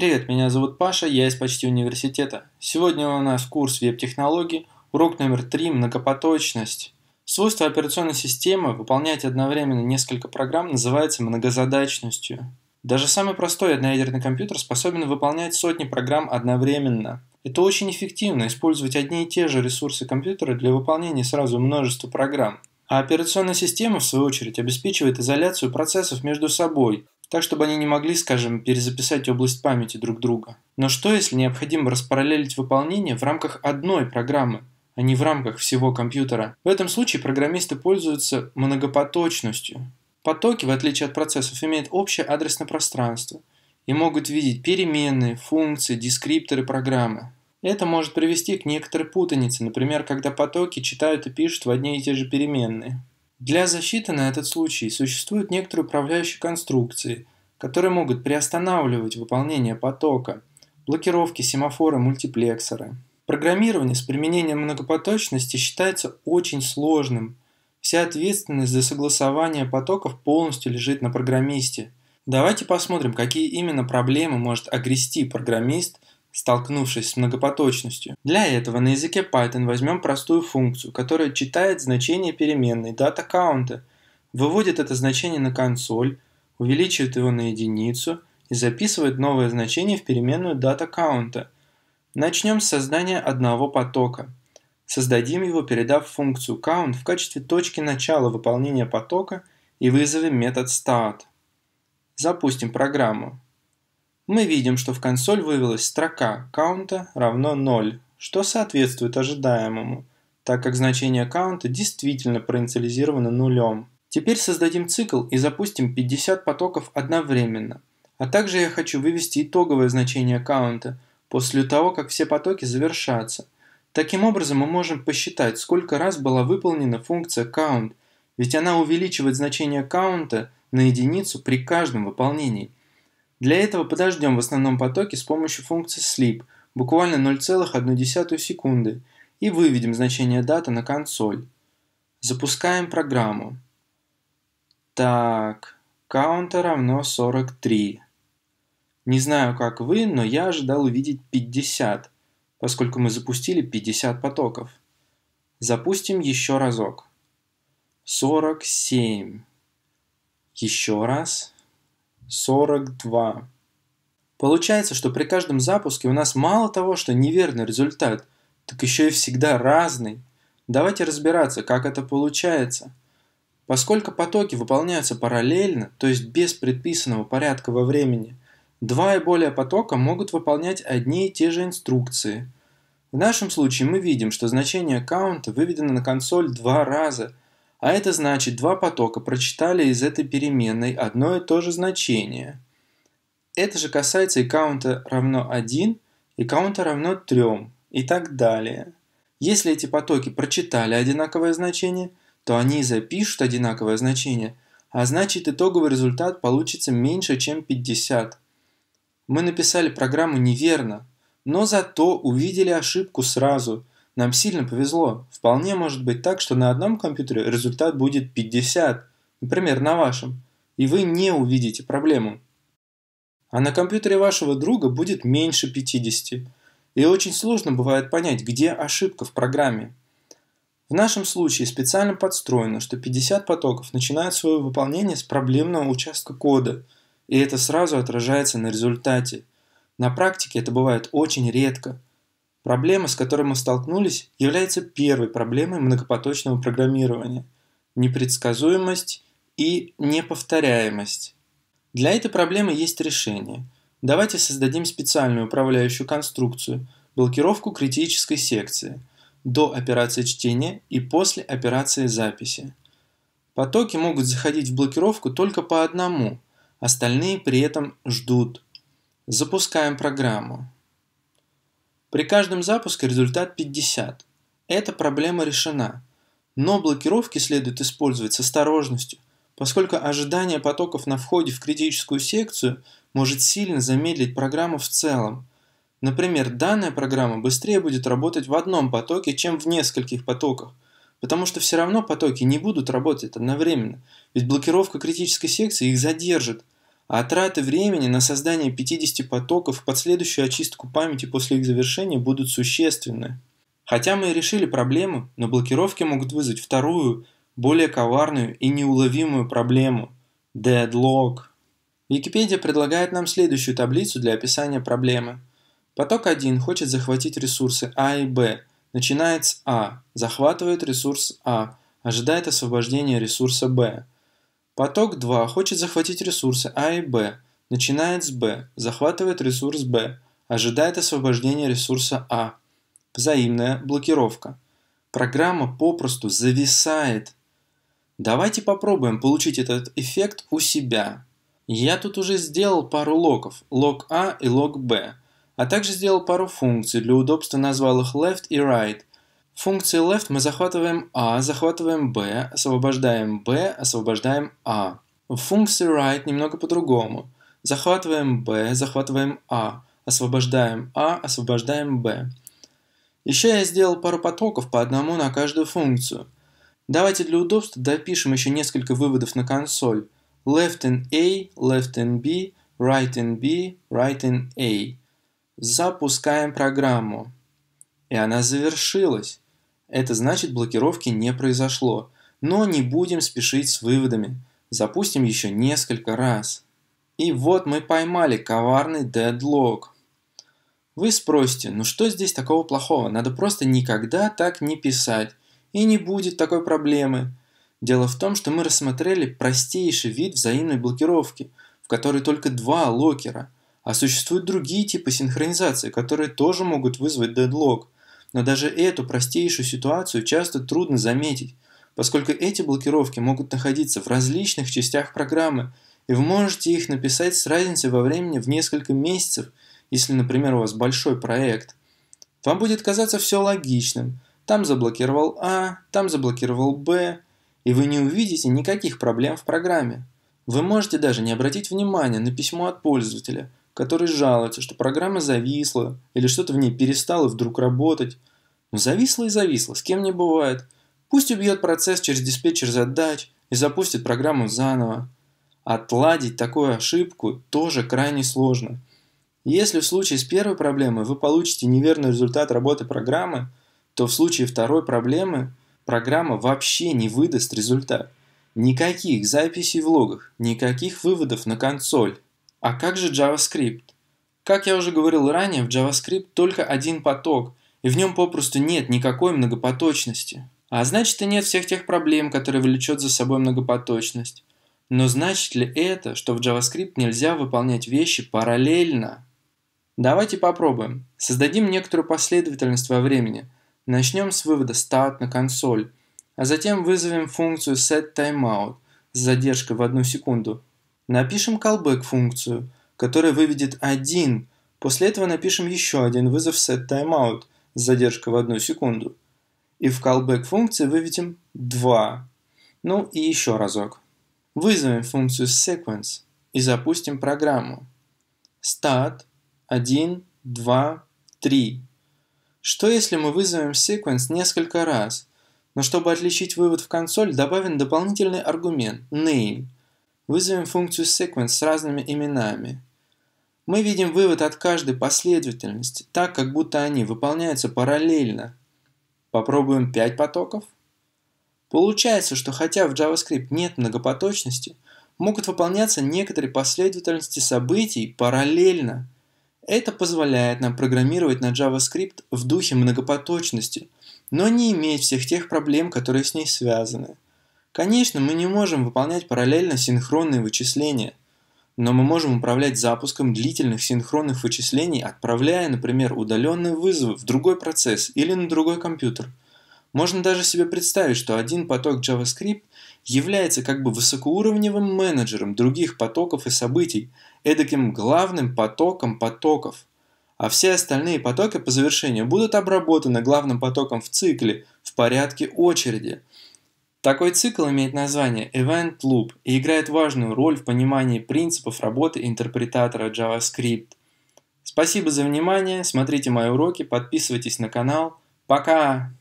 Привет, меня зовут Паша, я из «Почти университета». Сегодня у нас курс веб-технологий, урок номер 3 «Многопоточность». Свойство операционной системы выполнять одновременно несколько программ называется многозадачностью. Даже самый простой одноядерный компьютер способен выполнять сотни программ одновременно. Это очень эффективно использовать одни и те же ресурсы компьютера для выполнения сразу множества программ. А операционная система, в свою очередь, обеспечивает изоляцию процессов между собой, так чтобы они не могли, скажем, перезаписать область памяти друг друга. Но что, если необходимо распараллелить выполнение в рамках одной программы, а не в рамках всего компьютера? В этом случае программисты пользуются многопоточностью. Потоки, в отличие от процессов, имеют общее адресное пространство и могут видеть переменные, функции, дескрипторы программы. Это может привести к некоторой путанице, например, когда потоки читают и пишут в одни и те же переменные. Для защиты на этот случай существуют некоторые управляющие конструкции, которые могут приостанавливать выполнение потока, блокировки семафора мультиплексора. Программирование с применением многопоточности считается очень сложным. Вся ответственность за согласование потоков полностью лежит на программисте. Давайте посмотрим, какие именно проблемы может огрести программист – столкнувшись с многопоточностью. Для этого на языке Python возьмем простую функцию, которая читает значение переменной data выводит это значение на консоль, увеличивает его на единицу и записывает новое значение в переменную data Начнем с создания одного потока. Создадим его, передав функцию count в качестве точки начала выполнения потока и вызовем метод start. Запустим программу мы видим, что в консоль вывелась строка counta равно 0, что соответствует ожидаемому, так как значение counta действительно проинициализировано нулем. Теперь создадим цикл и запустим 50 потоков одновременно. А также я хочу вывести итоговое значение counta после того, как все потоки завершатся. Таким образом мы можем посчитать, сколько раз была выполнена функция count, ведь она увеличивает значение counta на единицу при каждом выполнении – для этого подождем в основном потоке с помощью функции sleep, буквально 0,1 секунды, и выведем значение дата на консоль. Запускаем программу. Так, counter равно 43. Не знаю, как вы, но я ожидал увидеть 50, поскольку мы запустили 50 потоков. Запустим еще разок. 47. Еще раз. 42. Получается, что при каждом запуске у нас мало того, что неверный результат, так еще и всегда разный. Давайте разбираться, как это получается. Поскольку потоки выполняются параллельно, то есть без предписанного порядка во времени, два и более потока могут выполнять одни и те же инструкции. В нашем случае мы видим, что значение аккаунта выведено на консоль два раза – а это значит, два потока прочитали из этой переменной одно и то же значение. Это же касается и каунта равно 1, и каунта равно 3, и так далее. Если эти потоки прочитали одинаковое значение, то они запишут одинаковое значение, а значит итоговый результат получится меньше, чем 50. Мы написали программу неверно, но зато увидели ошибку сразу – нам сильно повезло. Вполне может быть так, что на одном компьютере результат будет 50, например, на вашем, и вы не увидите проблему. А на компьютере вашего друга будет меньше 50. И очень сложно бывает понять, где ошибка в программе. В нашем случае специально подстроено, что 50 потоков начинают свое выполнение с проблемного участка кода, и это сразу отражается на результате. На практике это бывает очень редко – Проблема, с которой мы столкнулись, является первой проблемой многопоточного программирования – непредсказуемость и неповторяемость. Для этой проблемы есть решение. Давайте создадим специальную управляющую конструкцию – блокировку критической секции до операции чтения и после операции записи. Потоки могут заходить в блокировку только по одному, остальные при этом ждут. Запускаем программу. При каждом запуске результат 50. Эта проблема решена. Но блокировки следует использовать с осторожностью, поскольку ожидание потоков на входе в критическую секцию может сильно замедлить программу в целом. Например, данная программа быстрее будет работать в одном потоке, чем в нескольких потоках, потому что все равно потоки не будут работать одновременно, ведь блокировка критической секции их задержит – а траты времени на создание 50 потоков и последующую очистку памяти после их завершения будут существенны. Хотя мы и решили проблему, но блокировки могут вызвать вторую, более коварную и неуловимую проблему – deadlock. Википедия предлагает нам следующую таблицу для описания проблемы. Поток 1 хочет захватить ресурсы А и Б, начинает с А, захватывает ресурс А, ожидает освобождения ресурса Б – Поток 2 хочет захватить ресурсы А и Б, начинает с Б, захватывает ресурс Б, ожидает освобождения ресурса А. Взаимная блокировка. Программа попросту зависает. Давайте попробуем получить этот эффект у себя. Я тут уже сделал пару локов, лог А и лог Б, а также сделал пару функций, для удобства назвал их left и right, функции left мы захватываем a, а, захватываем b, освобождаем b, освобождаем a. А. В функции right немного по-другому. Захватываем b, захватываем a, а. освобождаем a, освобождаем b. Еще я сделал пару потоков по одному на каждую функцию. Давайте для удобства допишем еще несколько выводов на консоль. Left in a, left in b, right in b, right in a. Запускаем программу. И она завершилась. Это значит блокировки не произошло, но не будем спешить с выводами. Запустим еще несколько раз. И вот мы поймали коварный дедлог. Вы спросите, ну что здесь такого плохого? Надо просто никогда так не писать. И не будет такой проблемы. Дело в том, что мы рассмотрели простейший вид взаимной блокировки, в которой только два локера. А существуют другие типы синхронизации, которые тоже могут вызвать дедлог – но даже эту простейшую ситуацию часто трудно заметить, поскольку эти блокировки могут находиться в различных частях программы, и вы можете их написать с разницей во времени в несколько месяцев, если, например, у вас большой проект. Вам будет казаться все логичным. Там заблокировал А, там заблокировал Б, и вы не увидите никаких проблем в программе. Вы можете даже не обратить внимания на письмо от пользователя – которые жалуются, что программа зависла или что-то в ней перестало вдруг работать. Но ну, зависла и зависла, с кем не бывает. Пусть убьет процесс через диспетчер задач и запустит программу заново. Отладить такую ошибку тоже крайне сложно. Если в случае с первой проблемой вы получите неверный результат работы программы, то в случае второй проблемы программа вообще не выдаст результат. Никаких записей в логах, никаких выводов на консоль. А как же JavaScript? Как я уже говорил ранее, в JavaScript только один поток, и в нем попросту нет никакой многопоточности. А значит и нет всех тех проблем, которые влечет за собой многопоточность. Но значит ли это, что в JavaScript нельзя выполнять вещи параллельно? Давайте попробуем. Создадим некоторую последовательность во времени. Начнем с вывода start на консоль, а затем вызовем функцию setTimeout с задержкой в одну секунду – Напишем callback-функцию, которая выведет один, после этого напишем еще один вызов setTimeout с задержкой в одну секунду. И в callback-функции выведем 2. Ну и еще разок. Вызовем функцию sequence и запустим программу. Start 1, 2, 3. Что если мы вызовем sequence несколько раз? Но чтобы отличить вывод в консоль, добавим дополнительный аргумент name – Вызовем функцию sequence с разными именами. Мы видим вывод от каждой последовательности, так как будто они выполняются параллельно. Попробуем 5 потоков. Получается, что хотя в JavaScript нет многопоточности, могут выполняться некоторые последовательности событий параллельно. Это позволяет нам программировать на JavaScript в духе многопоточности, но не иметь всех тех проблем, которые с ней связаны – Конечно, мы не можем выполнять параллельно синхронные вычисления, но мы можем управлять запуском длительных синхронных вычислений, отправляя, например, удаленные вызовы в другой процесс или на другой компьютер. Можно даже себе представить, что один поток JavaScript является как бы высокоуровневым менеджером других потоков и событий, эдаким главным потоком потоков. А все остальные потоки по завершению будут обработаны главным потоком в цикле в порядке очереди – такой цикл имеет название Event Loop и играет важную роль в понимании принципов работы интерпретатора JavaScript. Спасибо за внимание, смотрите мои уроки, подписывайтесь на канал. Пока!